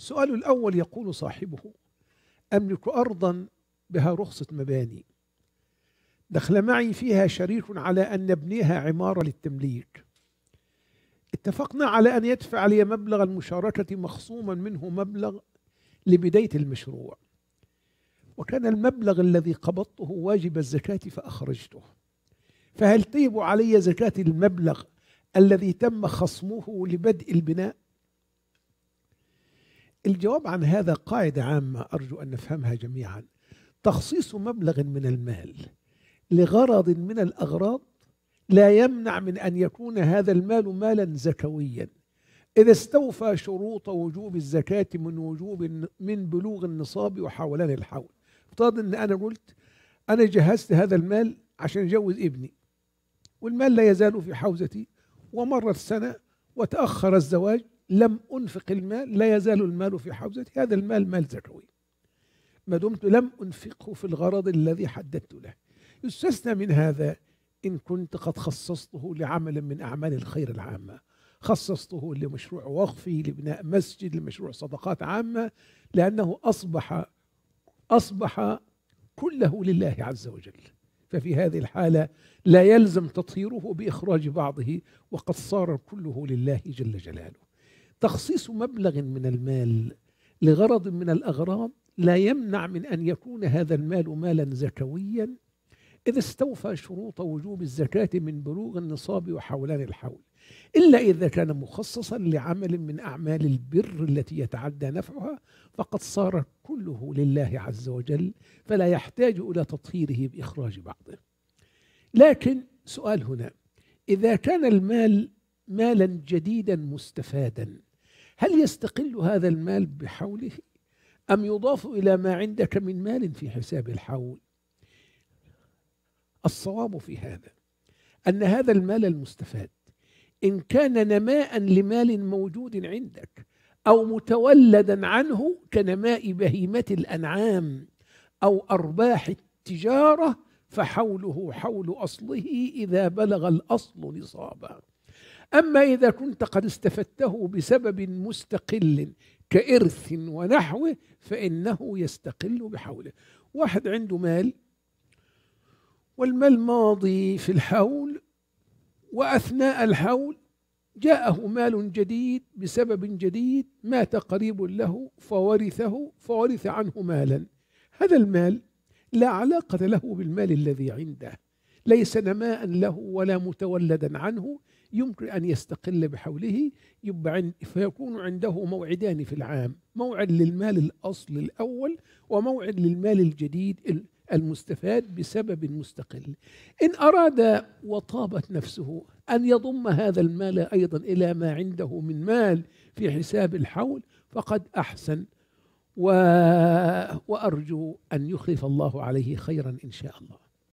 السؤال الأول يقول صاحبه أملك أرضا بها رخصة مباني دخل معي فيها شريك على أن نبنيها عمارة للتمليك اتفقنا على أن يدفع لي مبلغ المشاركة مخصوما منه مبلغ لبداية المشروع وكان المبلغ الذي قبضته واجب الزكاة فأخرجته فهل تجب طيب علي زكاة المبلغ الذي تم خصمه لبدء البناء الجواب عن هذا قاعدة عامة أرجو أن نفهمها جميعا تخصيص مبلغ من المال لغرض من الأغراض لا يمنع من أن يكون هذا المال مالا زكويا إذا استوفى شروط وجوب الزكاة من وجوب من بلوغ النصاب وحولان الحول افترض أن أنا قلت أنا جهزت هذا المال عشان أجوز ابني والمال لا يزال في حوزتي ومرت سنة وتأخر الزواج لم أنفق المال لا يزال المال في حوزتي هذا المال مال زكوي ما دمت لم أنفقه في الغرض الذي حددت له يستثنى من هذا إن كنت قد خصصته لعمل من أعمال الخير العامة خصصته لمشروع وقفي لبناء مسجد لمشروع صدقات عامة لأنه أصبح أصبح كله لله عز وجل ففي هذه الحالة لا يلزم تطهيره بإخراج بعضه وقد صار كله لله جل جلاله تخصيص مبلغ من المال لغرض من الأغراض لا يمنع من أن يكون هذا المال مالا زكويا إذا استوفى شروط وجوب الزكاة من بلوغ النصاب وحولان الحول إلا إذا كان مخصصا لعمل من أعمال البر التي يتعدى نفعها فقد صار كله لله عز وجل فلا يحتاج إلى تطهيره بإخراج بعضه لكن سؤال هنا إذا كان المال مالا جديدا مستفادا هل يستقل هذا المال بحوله أم يضاف إلى ما عندك من مال في حساب الحول الصواب في هذا أن هذا المال المستفاد إن كان نماء لمال موجود عندك أو متولدا عنه كنماء بهيمة الأنعام أو أرباح التجارة فحوله حول أصله إذا بلغ الأصل نصابا أما إذا كنت قد استفدته بسبب مستقل كإرث ونحوه فإنه يستقل بحوله واحد عنده مال والمال ماضي في الحول وأثناء الحول جاءه مال جديد بسبب جديد مات قريب له فورثه فورث عنه مالا هذا المال لا علاقة له بالمال الذي عنده ليس نماء له ولا متولدا عنه يمكن أن يستقل بحوله يبقى عند فيكون عنده موعدان في العام موعد للمال الأصل الأول وموعد للمال الجديد المستفاد بسبب مستقل إن أراد وطابت نفسه أن يضم هذا المال أيضا إلى ما عنده من مال في حساب الحول فقد أحسن و... وأرجو أن يخلف الله عليه خيرا إن شاء الله